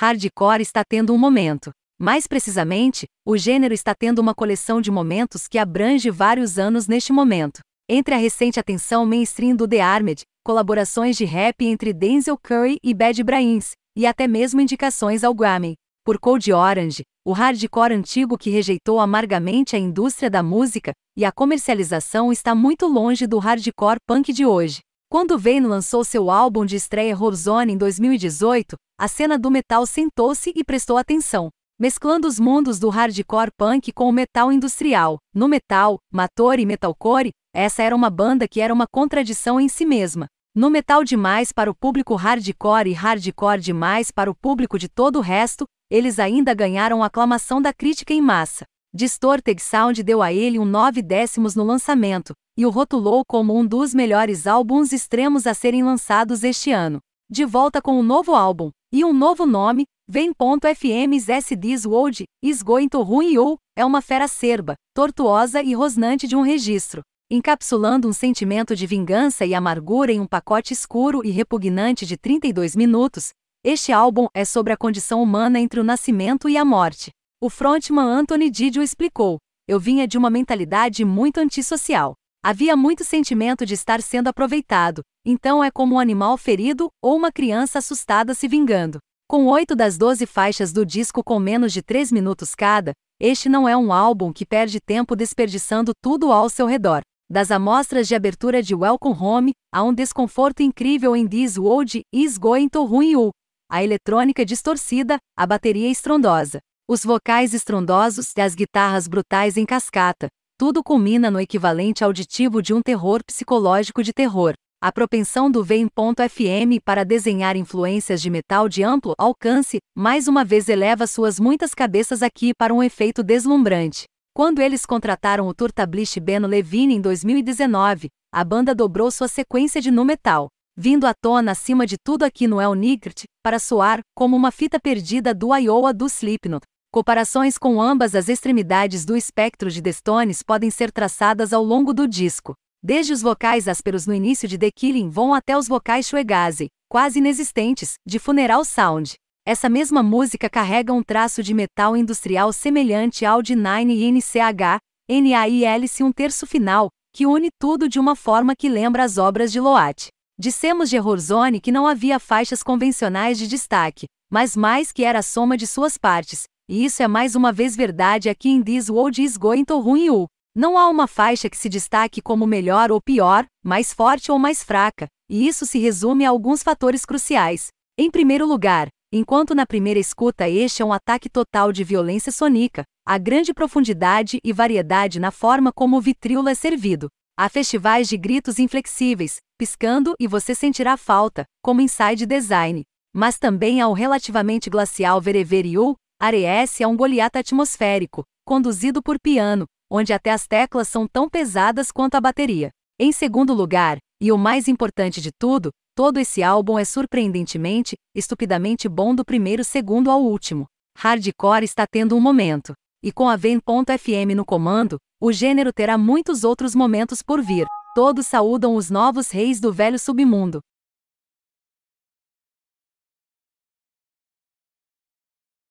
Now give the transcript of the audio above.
hardcore está tendo um momento. Mais precisamente, o gênero está tendo uma coleção de momentos que abrange vários anos neste momento. Entre a recente atenção mainstream do The Armed, colaborações de rap entre Denzel Curry e Bad Brains, e até mesmo indicações ao Grammy. Por Cold Orange, o hardcore antigo que rejeitou amargamente a indústria da música e a comercialização está muito longe do hardcore punk de hoje. Quando Vane lançou seu álbum de estreia Robzone em 2018, a cena do metal sentou-se e prestou atenção, mesclando os mundos do hardcore punk com o metal industrial. No metal, Mator e Metalcore, essa era uma banda que era uma contradição em si mesma. No metal demais para o público hardcore e hardcore demais para o público de todo o resto, eles ainda ganharam aclamação da crítica em massa. Distorted Sound deu a ele um 9 décimos no lançamento, e o rotulou como um dos melhores álbuns extremos a serem lançados este ano. De volta com um novo álbum e um novo nome, Vem.fm's SD's World, Is Going to Ruin You, é uma fera serba, tortuosa e rosnante de um registro, encapsulando um sentimento de vingança e amargura em um pacote escuro e repugnante de 32 minutos. Este álbum é sobre a condição humana entre o nascimento e a morte. O frontman Anthony Didio explicou: Eu vinha de uma mentalidade muito antissocial. Havia muito sentimento de estar sendo aproveitado, então é como um animal ferido ou uma criança assustada se vingando. Com oito das doze faixas do disco com menos de três minutos cada, este não é um álbum que perde tempo desperdiçando tudo ao seu redor. Das amostras de abertura de Welcome Home, há um desconforto incrível em This World e Going to Ruin You, a eletrônica distorcida, a bateria estrondosa, os vocais estrondosos e as guitarras brutais em cascata, tudo culmina no equivalente auditivo de um terror psicológico de terror. A propensão do Vein.fm para desenhar influências de metal de amplo alcance, mais uma vez eleva suas muitas cabeças aqui para um efeito deslumbrante. Quando eles contrataram o Turtablish Beno Levine em 2019, a banda dobrou sua sequência de nu metal, vindo à tona acima de tudo aqui no El Nigrit para soar como uma fita perdida do Iowa do Slipknot, Comparações com ambas as extremidades do espectro de Destones podem ser traçadas ao longo do disco. Desde os vocais ásperos no início de The Killing vão até os vocais shoegaze, quase inexistentes, de Funeral Sound. Essa mesma música carrega um traço de metal industrial semelhante ao de Nine e NCH, NAILC um terço final, que une tudo de uma forma que lembra as obras de Loat. Dissemos de Errorzone que não havia faixas convencionais de destaque, mas mais que era a soma de suas partes, e isso é mais uma vez verdade aqui em This World is Going to Ruin You. Não há uma faixa que se destaque como melhor ou pior, mais forte ou mais fraca, e isso se resume a alguns fatores cruciais. Em primeiro lugar, enquanto na primeira escuta este é um ataque total de violência sonica, a grande profundidade e variedade na forma como o vitrilo é servido. Há festivais de gritos inflexíveis, piscando e você sentirá falta, como Inside Design. Mas também há o relativamente glacial Verever You, Ares é um Goliath atmosférico, conduzido por piano, onde até as teclas são tão pesadas quanto a bateria. Em segundo lugar, e o mais importante de tudo, todo esse álbum é surpreendentemente, estupidamente bom do primeiro segundo ao último. Hardcore está tendo um momento. E com a Ven.fm no comando, o gênero terá muitos outros momentos por vir. Todos saúdam os novos reis do velho submundo.